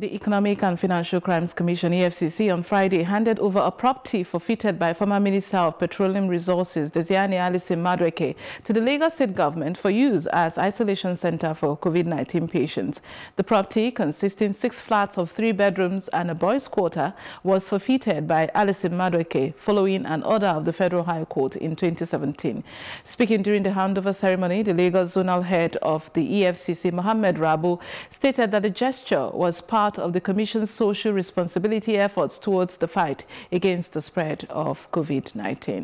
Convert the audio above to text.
The Economic and Financial Crimes Commission, EFCC, on Friday handed over a property forfeited by former Minister of Petroleum Resources, Desiani Alison Madweke, to the Lagos State Government for use as isolation center for COVID-19 patients. The property, consisting six flats of three bedrooms and a boys' quarter, was forfeited by Alison Madweke following an order of the Federal High Court in 2017. Speaking during the handover ceremony, the Lagos Zonal Head of the EFCC, Mohammed Rabu, stated that the gesture was part part of the Commission's social responsibility efforts towards the fight against the spread of COVID-19.